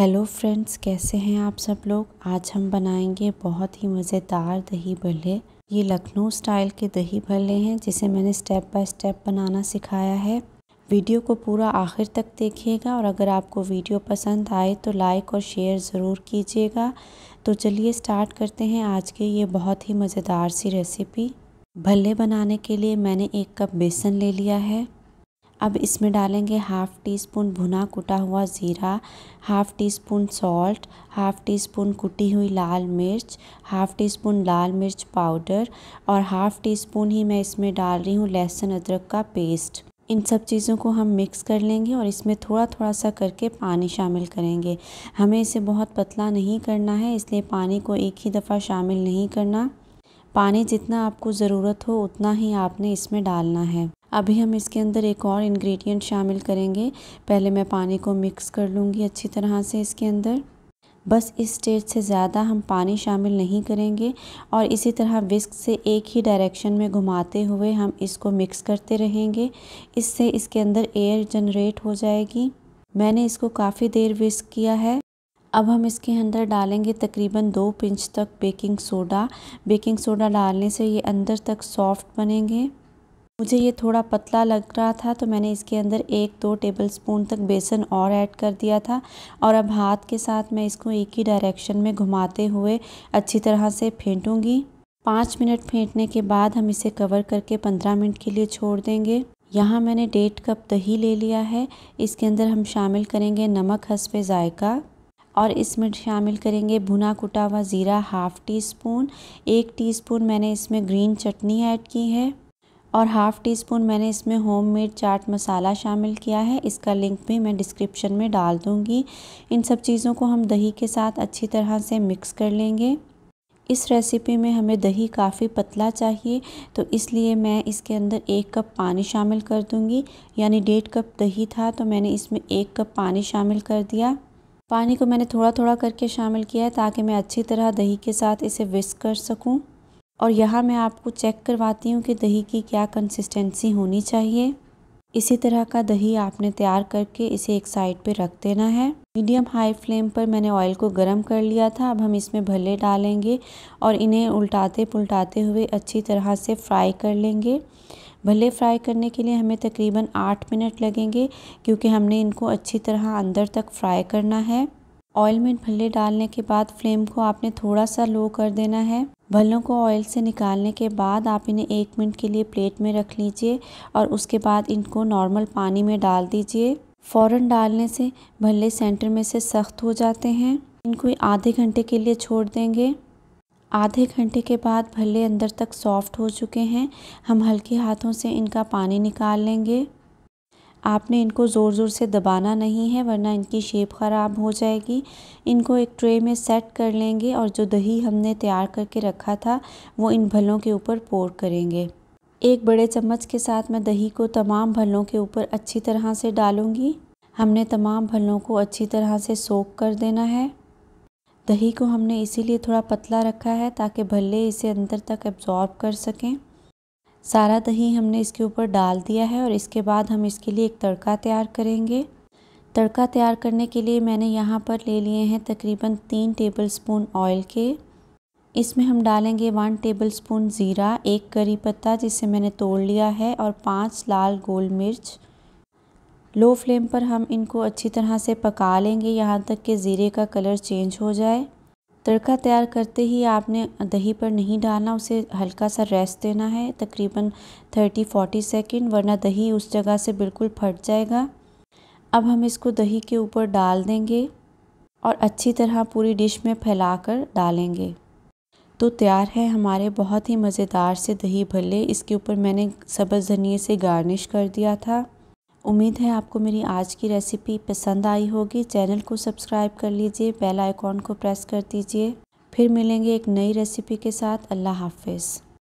hello friends कैसे हैं आप सब लोग आज हम बनाएंगे बहुत ही मज़ेदार दही भल्ले ये लखनऊ स्टाइल के दही भल्ले हैं जिसे मैंने स्टेप बाय स्टेप बनाना सिखाया है वीडियो को पूरा आखिर तक देखिएगा और अगर आपको वीडियो पसंद आए तो लाइक और शेयर ज़रूर कीजिएगा तो चलिए स्टार्ट करते हैं आज के ये बहुत ही मज़ेदार सी रेसिपी भल्ले बनाने के लिए मैंने एक कप बेसन ले लिया है अब इसमें डालेंगे हाफ़ टी स्पून भुना कुटा हुआ ज़ीरा half teaspoon salt half teaspoon कुटी हुई लाल मिर्च हाफ़ टी स्पून लाल मिर्च पाउडर और हाफ़ टी स्पून ही मैं इसमें डाल रही हूँ लहसुन अदरक का पेस्ट इन सब चीज़ों को हम मिक्स कर लेंगे और इसमें थोड़ा थोड़ा सा करके पानी शामिल करेंगे हमें इसे बहुत पतला नहीं करना है इसलिए पानी को एक ही दफ़ा शामिल नहीं करना पानी जितना आपको ज़रूरत हो उतना ही आपने इसमें डालना है अभी हम इसके अंदर एक और इंग्रेडिएंट शामिल करेंगे पहले मैं पानी को मिक्स कर लूँगी अच्छी तरह से इसके अंदर बस इस स्टेज से ज़्यादा हम पानी शामिल नहीं करेंगे और इसी तरह विस्क से एक ही डायरेक्शन में घुमाते हुए हम इसको मिक्स करते रहेंगे इससे इसके अंदर एयर जनरेट हो जाएगी मैंने इसको काफ़ी देर विस्क किया है अब हम इसके अंदर डालेंगे तकरीबन दो पिंच तक बेकिंग सोडा बेकिंग सोडा डालने से ये अंदर तक सॉफ्ट बनेंगे मुझे ये थोड़ा पतला लग रहा था तो मैंने इसके अंदर एक दो टेबल स्पून तक बेसन और ऐड कर दिया था और अब हाथ के साथ मैं इसको एक ही डायरेक्शन में घुमाते हुए अच्छी तरह से फेंटूँगी पाँच मिनट फेंटने के बाद हम इसे कवर करके पंद्रह मिनट के लिए छोड़ देंगे यहाँ मैंने डेढ़ कप दही ले लिया है इसके अंदर हम शामिल करेंगे नमक हंसवे जायका और इसमें शामिल करेंगे भुना कुटा हुआ ज़ीरा हाफ़ टी स्पून एक टी स्पून मैंने इसमें ग्रीन चटनी ऐड की है और हाफ़ टी स्पून मैंने इसमें होममेड चाट मसाला शामिल किया है इसका लिंक भी मैं डिस्क्रिप्शन में डाल दूँगी इन सब चीज़ों को हम दही के साथ अच्छी तरह से मिक्स कर लेंगे इस रेसिपी में हमें दही काफ़ी पतला चाहिए तो इसलिए मैं इसके अंदर एक कप पानी शामिल कर दूंगी यानी डेढ़ कप दही था तो मैंने इसमें एक कप पानी शामिल कर दिया पानी को मैंने थोड़ा थोड़ा करके शामिल किया है ताकि मैं अच्छी तरह दही के साथ इसे विस्क कर सकूं और यहाँ मैं आपको चेक करवाती हूँ कि दही की क्या कंसिस्टेंसी होनी चाहिए इसी तरह का दही आपने तैयार करके इसे एक साइड पे रख देना है मीडियम हाई फ्लेम पर मैंने ऑयल को गर्म कर लिया था अब हम इसमें भले डालेंगे और इन्हें उल्टाते पुलटाते हुए अच्छी तरह से फ्राई कर लेंगे भले फ्राई करने के लिए हमें तकरीबन आठ मिनट लगेंगे क्योंकि हमने इनको अच्छी तरह अंदर तक फ्राई करना है ऑयल में भले डालने के बाद फ्लेम को आपने थोड़ा सा लो कर देना है भल्लों को ऑयल से निकालने के बाद आप इन्हें एक मिनट के लिए प्लेट में रख लीजिए और उसके बाद इनको नॉर्मल पानी में डाल दीजिए फ़ौरन डालने से भल्ले सेंटर में से सख्त हो जाते हैं इनको आधे घंटे के लिए छोड़ देंगे आधे घंटे के बाद भल्ले अंदर तक सॉफ़्ट हो चुके हैं हम हल्के हाथों से इनका पानी निकाल लेंगे आपने इनको ज़ोर ज़ोर से दबाना नहीं है वरना इनकी शेप ख़राब हो जाएगी इनको एक ट्रे में सेट कर लेंगे और जो दही हमने तैयार करके रखा था वो इन भल्लों के ऊपर पोर करेंगे एक बड़े चम्मच के साथ मैं दही को तमाम भल्लों के ऊपर अच्छी तरह से डालूँगी हमने तमाम भल्लों को अच्छी तरह से सोख कर देना है दही को हमने इसीलिए थोड़ा पतला रखा है ताकि भल्ले इसे अंदर तक एब्ज़ॉर्ब कर सकें सारा दही हमने इसके ऊपर डाल दिया है और इसके बाद हम इसके लिए एक तड़का तैयार करेंगे तड़का तैयार करने के लिए मैंने यहाँ पर ले लिए हैं तकरीबन तीन टेबल स्पून ऑयल के इसमें हम डालेंगे वन टेबल स्पून ज़ीरा एक करी पत्ता जिसे मैंने तोड़ लिया है और पाँच लाल गोल मिर्च लो फ्लेम पर हम इनको अच्छी तरह से पका लेंगे यहाँ तक कि ज़ीरे का कलर चेंज हो जाए तड़का तैयार करते ही आपने दही पर नहीं डालना उसे हल्का सा रेस्ट देना है तकरीबन 30-40 सेकंड वरना दही उस जगह से बिल्कुल फट जाएगा अब हम इसको दही के ऊपर डाल देंगे और अच्छी तरह पूरी डिश में फैला कर डालेंगे तो तैयार है हमारे बहुत ही मज़ेदार से दही भल्ले इसके ऊपर मैंने सब्ज़ धनिए से गार्निश कर दिया था उम्मीद है आपको मेरी आज की रेसिपी पसंद आई होगी चैनल को सब्सक्राइब कर लीजिए बेल आइकॉन को प्रेस कर दीजिए फिर मिलेंगे एक नई रेसिपी के साथ अल्लाह हाफिज़